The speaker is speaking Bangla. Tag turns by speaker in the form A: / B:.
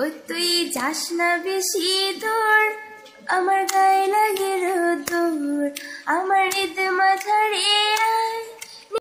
A: ও তুই যাস না বেশি দূর আমার গায়ে লাগে রোদ আমার ঈদ